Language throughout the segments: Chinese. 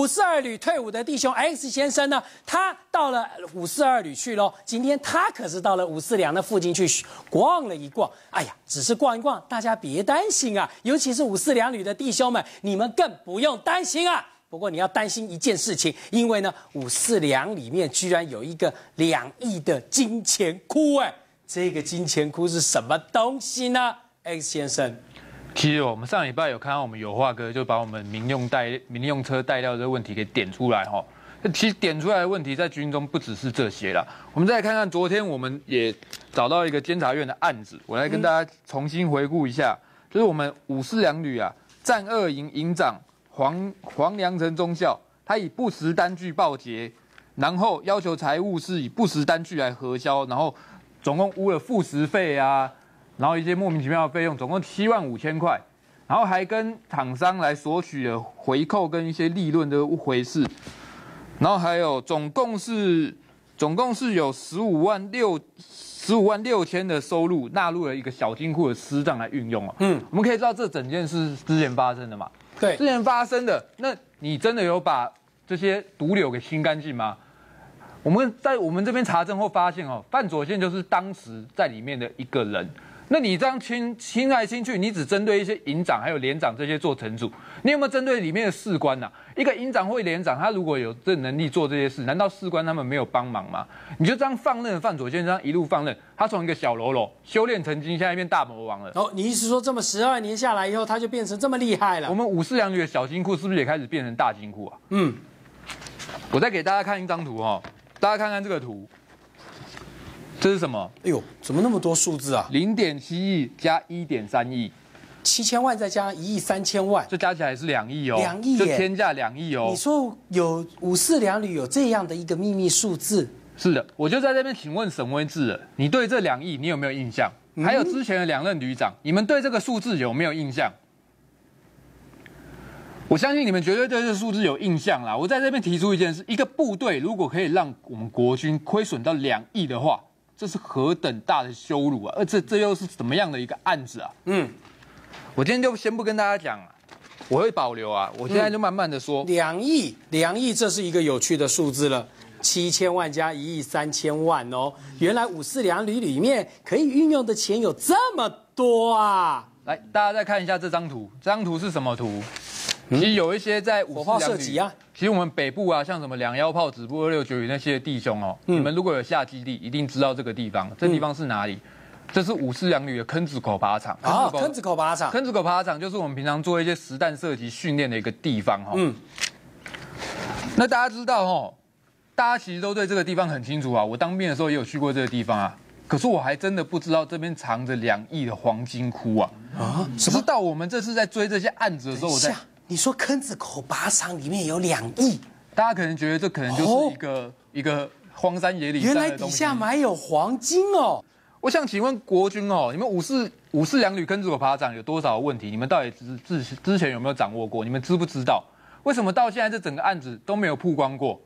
五四二旅退伍的弟兄 X 先生呢？他到了五四二旅去喽。今天他可是到了五四两的附近去逛了一逛。哎呀，只是逛一逛，大家别担心啊！尤其是五四两旅的弟兄们，你们更不用担心啊。不过你要担心一件事情，因为呢，五四两里面居然有一个两亿的金钱窟。哎，这个金钱窟是什么东西呢？X 先生。其实我们上礼拜有看到，我们有画哥就把我们民用代民用车带料这个问题给点出来哈。那其实点出来的问题在军中不只是这些啦。我们再看看昨天我们也找到一个监察院的案子，我来跟大家重新回顾一下。就是我们五四两旅啊，战二营营长黄黄良成中校，他以不实单据报捷，然后要求财务是以不实单据来核销，然后总共污了副食费啊。然后一些莫名其妙的费用，总共七万五千块，然后还跟厂商来索取的回扣跟一些利润的回事，然后还有总共是总共是有十五万六十五万六千的收入纳入了一个小金库的私账来运用嗯，我们可以知道这整件事之前发生的嘛？对，之前发生的，那你真的有把这些毒瘤给清干净吗？我们在我们这边查证后发现哦，范左线就是当时在里面的一个人。那你这样清清来清去，你只针对一些营长还有连长这些做惩处，你有没有针对里面的士官呢？一个营长或连长，他如果有这能力做这些事，难道士官他们没有帮忙吗？你就这样放任范佐先生一路放任，他从一个小喽啰修炼成精，现在变大魔王了。哦，你意思说，这么十二年下来以后，他就变成这么厉害了？我们五四两旅的小金库是不是也开始变成大金库啊？嗯，我再给大家看一张图哈，大家看看这个图。这是什么？哎呦，怎么那么多数字啊？零点七亿加一点三亿，七千万再加一亿三千万，这加起来是两亿哦，两亿，就天价两亿哦。你说有五四两旅有这样的一个秘密数字？是的，我就在这边请问沈威志你对这两亿你有没有印象？还有之前的两任旅长，你们对这个数字有没有印象？我相信你们绝对对这数字有印象啦。我在这边提出一件事：一个部队如果可以让我们国军亏损到两亿的话，这是何等大的羞辱啊！而这这又是怎么样的一个案子啊？嗯，我今天就先不跟大家讲了，我会保留啊。我现在就慢慢的说。两亿，两亿，这是一个有趣的数字了。七千万加一亿三千万哦，原来五四两旅里面可以运用的钱有这么多啊！来，大家再看一下这张图，这张图是什么图？其实有一些在火炮射击啊。其实我们北部啊，像什么两幺炮、直播二六九旅那些弟兄哦，你们如果有下基地，一定知道这个地方。这地方是哪里？这是五四两旅的坑子口靶场。啊，坑子口靶场。坑子口靶场就是我们平常做一些实弹射击训练的一个地方哈。嗯。那大家知道哈，大家其实都对这个地方很清楚啊。我当兵的时候也有去过这个地方啊。可是我还真的不知道这边藏着两亿的黄金窟啊。啊？什么？直到我们这次在追这些案子的时候，我在。你说坑子口靶场里面有两亿，大家可能觉得这可能就是一个一个荒山野岭，原来底下埋有黄金哦！我想请问国军哦，你们五四五四两旅坑子口靶场有多少问题？你们到底之之之前有没有掌握过？你们知不知道为什么到现在这整个案子都没有曝光过？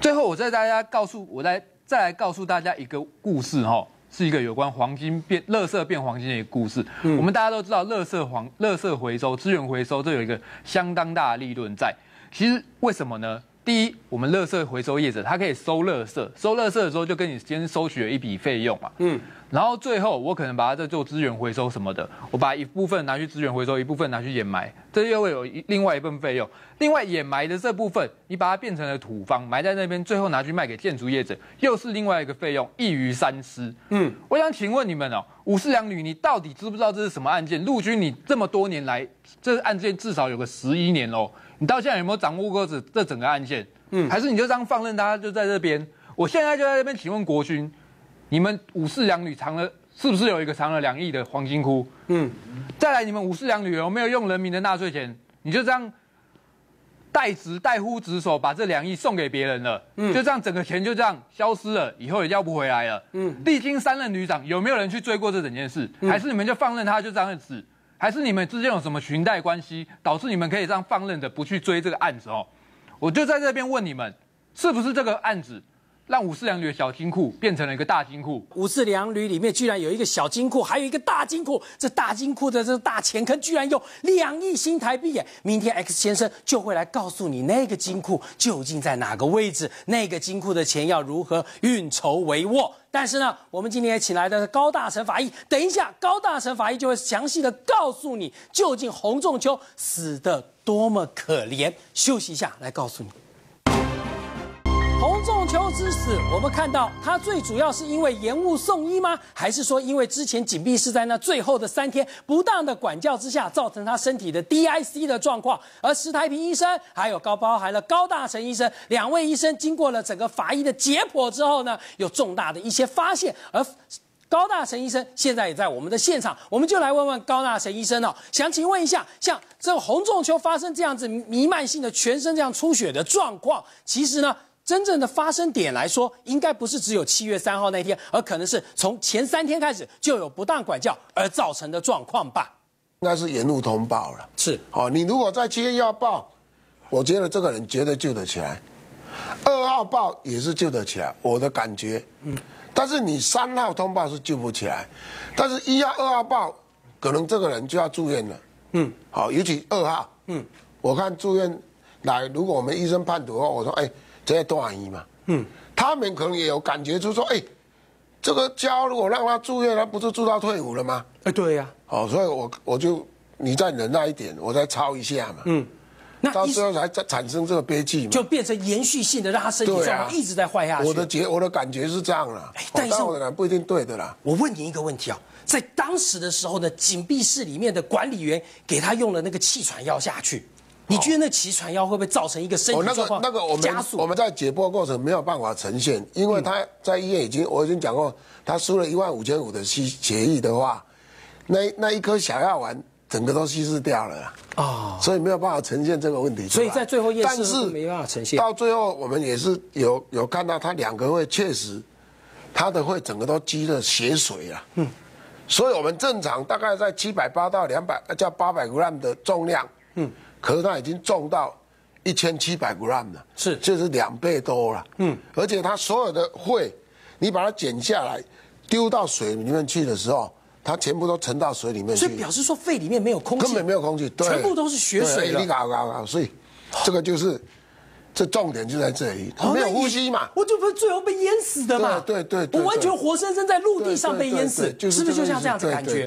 最后，我再大家告诉，我再再来告诉大家一个故事哈。是一个有关黄金变、垃圾变黄金的一个故事。我们大家都知道，垃圾黄、垃圾回收、资源回收，这有一个相当大的利润在。其实，为什么呢？第一，我们乐色回收业者，他可以收乐色，收乐色的时候就跟你先收取了一笔费用嘛。嗯，然后最后我可能把它再做资源回收什么的，我把一部分拿去资源回收，一部分拿去掩埋，这又会有一另外一份费用。另外掩埋的这部分，你把它变成了土方，埋在那边，最后拿去卖给建筑业者，又是另外一个费用，一鱼三吃。嗯，我想请问你们哦，五四两女，你到底知不知道这是什么案件？陆军，你这么多年来，这个案件至少有个十一年喽。你到现在有没有掌握过这这整个案件？嗯，还是你就这样放任他，就在这边？我现在就在这边请问国军，你们五四两旅藏了是不是有一个藏了两亿的黄金窟？嗯，再来你们五四两旅有没有用人民的纳税钱？你就这样代职代呼职守，把这两亿送给别人了？嗯，就这样整个钱就这样消失了，以后也要不回来了？嗯，历经三任旅长有没有人去追过这整件事？还是你们就放任他就这样子？还是你们之间有什么裙带关系，导致你们可以这样放任的不去追这个案子哦？我就在这边问你们，是不是这个案子让五四两旅的小金库变成了一个大金库？五四两旅里面居然有一个小金库，还有一个大金库。这大金库的这大钱坑居然有两亿新台币耶！明天 X 先生就会来告诉你那个金库究竟在哪个位置，那个金库的钱要如何运筹帷幄。但是呢，我们今天请来的是高大成法医，等一下，高大成法医就会详细的告诉你，究竟洪仲秋死的多么可怜。休息一下，来告诉你。洪仲秋之死，我们看到他最主要是因为延误送医吗？还是说因为之前紧闭是在那最后的三天不当的管教之下，造成他身体的 DIC 的状况？而石太平医生还有高包含了高大成医生两位医生，经过了整个法医的解剖之后呢，有重大的一些发现。而高大成医生现在也在我们的现场，我们就来问问高大成医生呢，想请问一下，像这洪仲秋发生这样子弥漫性的全身这样出血的状况，其实呢？真正的发生点来说，应该不是只有七月三号那天，而可能是从前三天开始就有不当管教而造成的状况吧。该是沿路通报了，是哦。你如果在七月一号报，我觉得这个人绝对救得起来；二号报也是救得起来，我的感觉。嗯，但是你三号通报是救不起来，但是一号、二号报，可能这个人就要住院了。嗯，好，尤其二号，嗯，我看住院来，如果我们医生判断的话，我说哎。这些大医嘛，嗯，他们可能也有感觉，就是说，哎，这个家如果让他住院，他不是住到退伍了吗？哎，对呀，哦，所以我我就你再忍耐一点，我再抄一下嘛，嗯，那到时候才产生这个悲剧嘛，就变成延续性的让他身体状况一直在坏下去。我的觉我的感觉是这样了，但是不一定对的啦。我问你一个问题啊，在当时的时候呢，紧闭室里面的管理员给他用了那个气喘药下去。你觉得那奇穿药会不会造成一个身体加速？我们在解剖过程没有办法呈现，因为他在医院已经我已经讲过，他输了一万五千五的稀协议的话，那那一颗小药丸整个都稀释掉了啊，所以没有办法呈现这个问题。所以在最后验但是没办法呈现到最后，我们也是有有看到他两个会确实，他的会整个都积了血水啊。嗯，所以我们正常大概在七百八到两百叫八百 gram 的重量。嗯。可是它已经重到一千七百 gram 了，是，就是两倍多了。嗯，而且它所有的血，你把它剪下来丢到水里面去的时候，它全部都沉到水里面去。所以表示说肺里面没有空气，根本没有空气，全部都是血水。所以这个就是。这重点就在这里，没有呼吸嘛，我就不是最后被淹死的嘛，对对，我完全活生生在陆地上被淹死，是不是就像这样子感觉？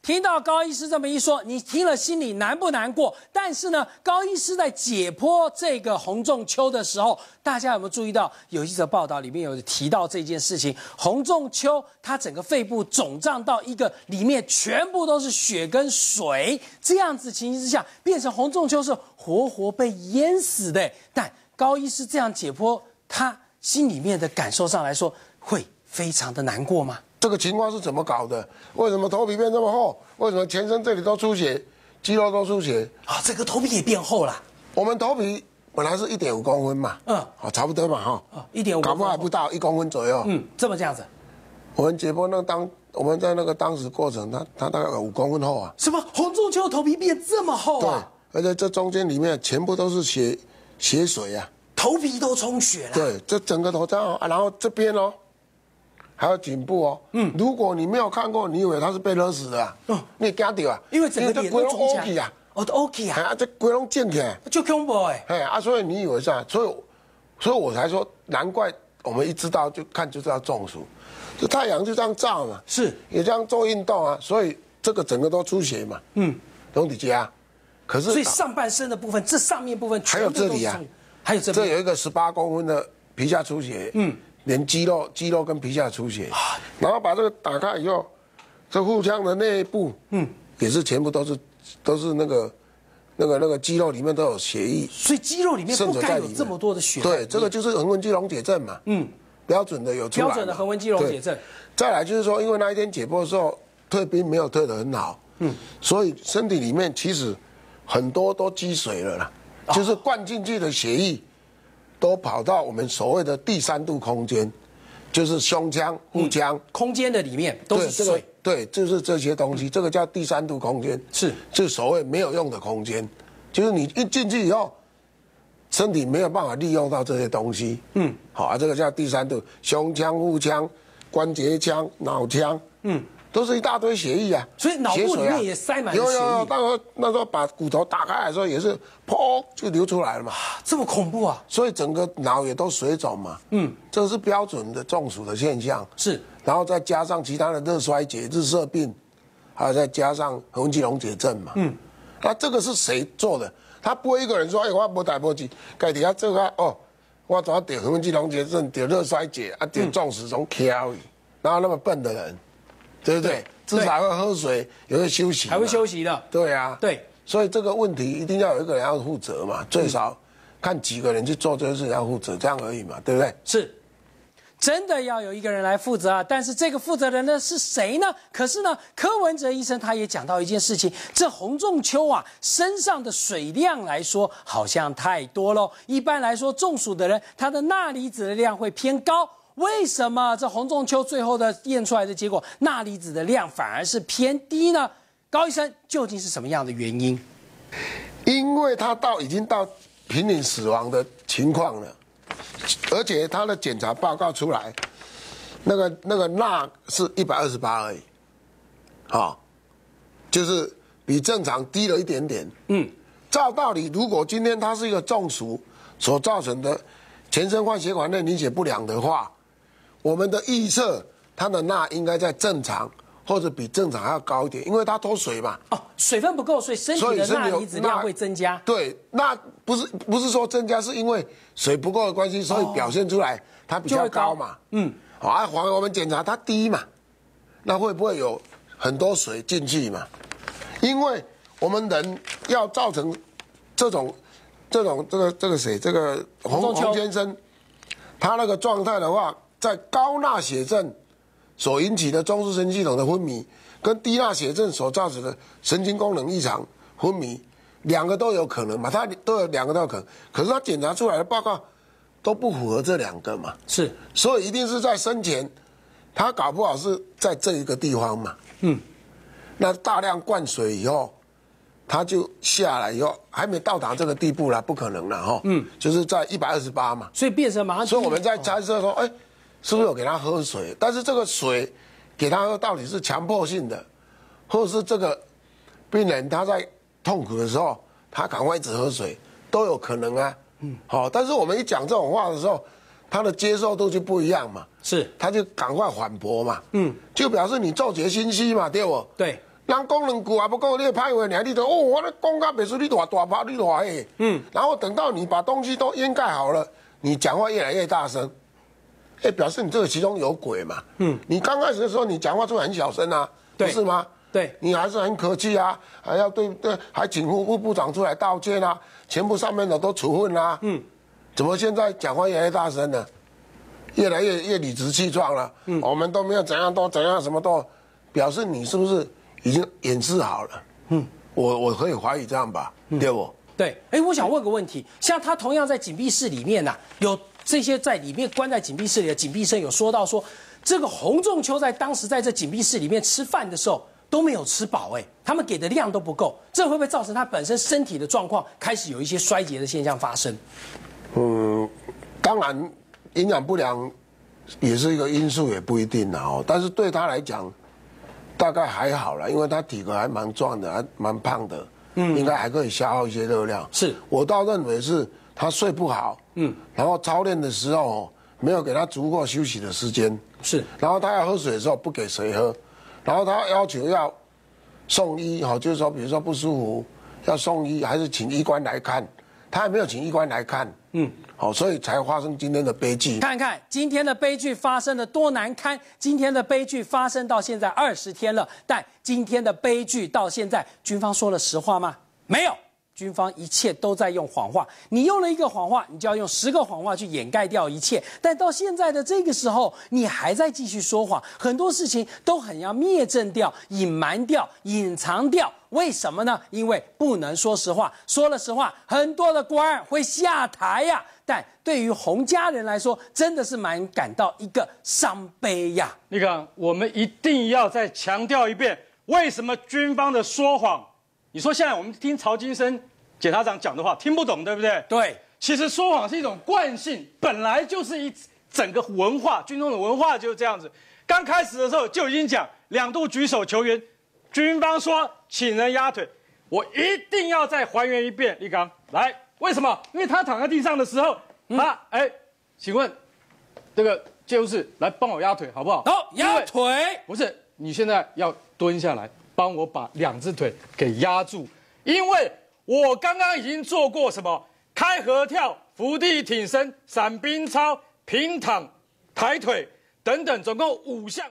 听到高医师这么一说，你听了心里难不难过？但是呢，高医师在解剖这个洪仲丘的时候，大家有没有注意到？有记者报道里面有提到这件事情，洪仲丘他整个肺部肿胀到一个里面全部都是血跟水，这样子情形之下变成洪仲丘是。活活被淹死的，但高医师这样解剖，他心里面的感受上来说会非常的难过吗？这个情况是怎么搞的？为什么头皮变这么厚？为什么全身这里都出血，肌肉都出血？啊，这个头皮也变厚了。我们头皮本来是一点五公分嘛，嗯，好，差不多嘛，哈，一点五公分还不到一公分左右，嗯，这么这样子。我们解剖那当我们在那个当时过程，他他大概有五公分厚啊。什么洪仲秋头皮变这么厚啊？而且这中间里面全部都是血血水呀，头皮都充血了。对，这整个头胀啊，然后这边哦，还有颈部哦。嗯，如果你没有看过，你以为他是被勒死的？哦，你惊掉啊？因为整个脸肿起啊，我都 OK 啊。啊，这鬼龙溅起就恐怖哎。哎啊，所以你以为是啊？所以，所以我才说难怪我们一知道就看就知道中暑，这太阳就这样照嘛，是也这样做运动啊，所以这个整个都出血嘛。嗯，龙体节啊。可是，所以上半身的部分，这上面部分还有这里啊，还有这，里，这有一个十八公分的皮下出血，嗯，连肌肉，肌肉跟皮下出血，然后把这个打开以后，这腹腔的内部，嗯，也是全部都是，都是那个，那个那个肌肉里面都有血液，所以肌肉里面不该有这么多的血，对，这个就是横纹肌溶解症嘛，嗯，标准的有标准的横纹肌溶解症，再来就是说，因为那一天解剖的时候退兵没有退的很好，嗯，所以身体里面其实。很多都积水了，就是灌进去的血液，都跑到我们所谓的第三度空间，就是胸腔、腹腔空间的里面都是水。对，就是这些东西，这个叫第三度空间，是就所谓没有用的空间，就是你一进去以后，身体没有办法利用到这些东西。嗯，好，这个叫第三度，胸腔、腹腔、关节腔、脑腔。嗯。都是一大堆血液啊，所以脑部里面也塞满。有有有，那时候那时候把骨头打开的时候，也是砰就流出来了嘛，这么恐怖啊！所以整个脑也都水肿嘛。嗯，这是标准的中暑的现象。是，然后再加上其他的热衰竭、日射病，还有再加上核瘟菌溶解症嘛。嗯，那这个是谁做的？他不会一个人说：“哎，我不打播机，该底下这个哦，我怎么点核瘟菌溶解症、点热衰竭啊、点中暑从挑伊？”哪有那么笨的人？对不对？至少要喝水，有会休息，还会休息的。对啊，对，所以这个问题一定要有一个人要负责嘛。最少看几个人去做这个事要负责，这样而已嘛，对不对？是，真的要有一个人来负责啊。但是这个负责人呢是谁呢？可是呢，柯文哲医生他也讲到一件事情：，这洪仲秋啊，身上的水量来说好像太多了。一般来说，中暑的人他的钠离子的量会偏高。为什么这洪仲秋最后的验出来的结果，钠离子的量反而是偏低呢？高医生究竟是什么样的原因？因为他到已经到濒临死亡的情况了，而且他的检查报告出来，那个那个钠是一百二十八而已，啊，就是比正常低了一点点。嗯，照道理，如果今天他是一个中暑所造成的全身换血管内凝血不良的话。我们的预测，他的钠应该在正常或者比正常还要高一点，因为它脱水嘛。哦，水分不够，所以身体的钠离子量会增加。对，那不是不是说增加，是因为水不够的关系，所以表现出来它比较高嘛。嗯，啊，黄，我们检查它低嘛，那会不会有很多水进去嘛？因为我们人要造成这种、这种、这个、这个谁这个洪红先生，他那个状态的话。在高钠血症所引起的中枢神经系统的昏迷，跟低钠血症所造成的神经功能异常昏迷，两个都有可能嘛？他都有两个都有可，可是他检查出来的报告都不符合这两个嘛？是，所以一定是在生前，他搞不好是在这一个地方嘛？嗯，那大量灌水以后，他就下来以后还没到达这个地步啦，不可能了哈。嗯，就是在一百二十八嘛。所以变成马上。所以我们在猜测说，哎。是不是有给他喝水？但是这个水，给他喝到底是强迫性的，或者是这个病人他在痛苦的时候，他赶快只喝水都有可能啊。嗯，好，但是我们一讲这种话的时候，他的接受度就不一样嘛。是，他就赶快反驳嘛。嗯，就表示你做节心虚嘛，对不？对。让功能股还不够，你拍我娘，你都哦，我的讲到别说你多，大炮，你多，哎。嗯。然后等到你把东西都掩盖好了，你讲话越来越大声。哎，表示你这个其中有鬼嘛？嗯，你刚开始的时候你讲话是很小声啊，不是吗？对，你还是很客气啊，还要对对还请副部长出来道歉啊，全部上面的都处分啦。嗯，怎么现在讲话越来越大声了，越来越越理直气壮了？嗯，我们都没有怎样都怎样什么都，表示你是不是已经掩饰好了？嗯，我我可以怀疑这样吧，对不？对，哎，我想问个问题，像他同样在紧闭室里面呐，有。这些在里面关在紧闭室里的紧闭生有说到说，这个洪仲秋在当时在这紧闭室里面吃饭的时候都没有吃饱，哎，他们给的量都不够，这会不会造成他本身身体的状况开始有一些衰竭的现象发生？嗯，当然营养不良也是一个因素，也不一定哦。但是对他来讲，大概还好了，因为他体格还蛮壮的，还蛮胖的，嗯，应该还可以消耗一些热量。是我倒认为是他睡不好。嗯，然后操练的时候没有给他足够休息的时间，是。然后他要喝水的时候不给谁喝，然后他要求要送医，哦，就是说比如说不舒服要送医，还是请医官来看，他也没有请医官来看，嗯，好，所以才发生今天的悲剧。看看今天的悲剧发生的多难堪！今天的悲剧发生到现在二十天了，但今天的悲剧到现在，军方说了实话吗？没有。军方一切都在用谎话，你用了一个谎话，你就要用十个谎话去掩盖掉一切。但到现在的这个时候，你还在继续说谎，很多事情都很要灭证掉、隐瞒掉、隐藏掉。为什么呢？因为不能说实话，说了实话，很多的官会下台呀。但对于洪家人来说，真的是蛮感到一个伤悲呀。你看，我们一定要再强调一遍，为什么军方的说谎？你说现在我们听曹金生检察长讲的话听不懂，对不对？对，其实说谎是一种惯性，本来就是一整个文化，军中的文化就是这样子。刚开始的时候就已经讲两度举手求援，军方说请人压腿，我一定要再还原一遍。立刚，来，为什么？因为他躺在地上的时候，他哎，请问这个介入室来帮我压腿好不好？好，压腿不是，你现在要蹲下来。帮我把两只腿给压住，因为我刚刚已经做过什么开合跳、伏地挺身、散兵操、平躺、抬腿等等，总共五项。